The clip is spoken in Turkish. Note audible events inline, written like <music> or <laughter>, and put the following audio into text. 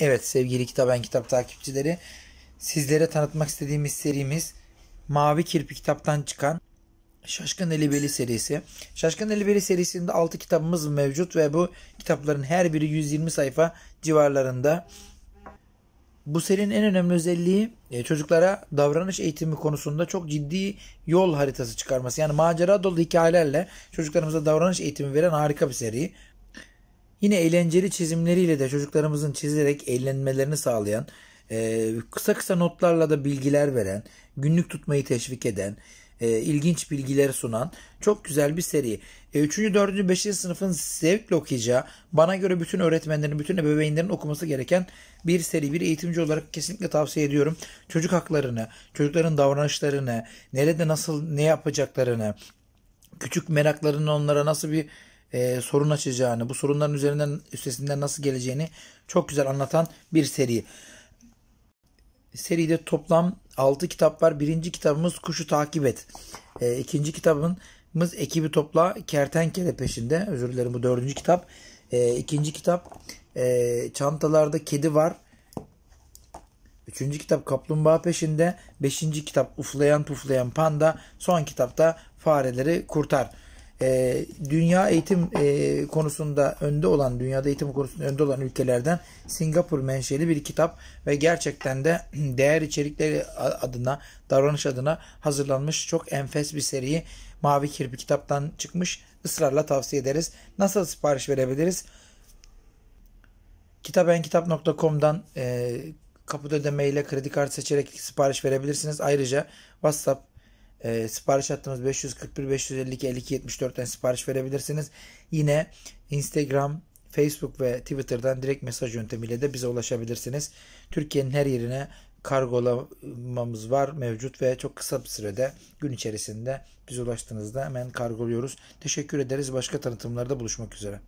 Evet sevgili Kitaben Kitap takipçileri sizlere tanıtmak istediğimiz serimiz Mavi Kirpi kitaptan çıkan Şaşkın Elibeli serisi. Şaşkın Elibeli serisinde 6 kitabımız mevcut ve bu kitapların her biri 120 sayfa civarlarında. Bu serinin en önemli özelliği e, çocuklara davranış eğitimi konusunda çok ciddi yol haritası çıkarması. Yani macera dolu hikayelerle çocuklarımıza davranış eğitimi veren harika bir seri. Yine eğlenceli çizimleriyle de çocuklarımızın çizerek eğlenmelerini sağlayan, e, kısa kısa notlarla da bilgiler veren, günlük tutmayı teşvik eden, e, ilginç bilgiler sunan çok güzel bir seri. 3. 4. 5. sınıfın zevkle okuyacağı, bana göre bütün öğretmenlerin, bütün ebeveynlerin okuması gereken bir seri. Bir eğitimci olarak kesinlikle tavsiye ediyorum. Çocuk haklarını, çocukların davranışlarını, nerede nasıl ne yapacaklarını, küçük meraklarının onlara nasıl bir e, sorun açacağını, bu sorunların üzerinden üstesinden nasıl geleceğini çok güzel anlatan bir seri. Seride toplam 6 kitap var. Birinci kitabımız Kuşu Takip Et. E, ikinci kitabımız Ekibi Topla Kertenkele Peşinde. Özür dilerim bu dördüncü kitap. E, ikinci kitap e, Çantalarda Kedi Var. Üçüncü kitap Kaplumbağa Peşinde. Beşinci kitap Uflayan Puflayan Panda. Son kitapta Fareleri Kurtar. Ee, dünya eğitim e, konusunda önde olan, dünyada eğitim konusunda önde olan ülkelerden Singapur menşeli bir kitap ve gerçekten de <clears throat> değer içerikleri adına, davranış adına hazırlanmış çok enfes bir seriyi Mavi Kirpi kitaptan çıkmış. ısrarla tavsiye ederiz. Nasıl sipariş verebiliriz? Kitabenkitap.com'dan e, kapıda ile kredi kartı seçerek sipariş verebilirsiniz. Ayrıca WhatsApp e, sipariş hattımız 541 552 52 74'ten sipariş verebilirsiniz. Yine Instagram, Facebook ve Twitter'dan direkt mesaj yöntemiyle de bize ulaşabilirsiniz. Türkiye'nin her yerine kargolamamız var mevcut ve çok kısa bir sürede gün içerisinde bize ulaştığınızda hemen kargoluyoruz. Teşekkür ederiz. Başka tanıtımlarda buluşmak üzere.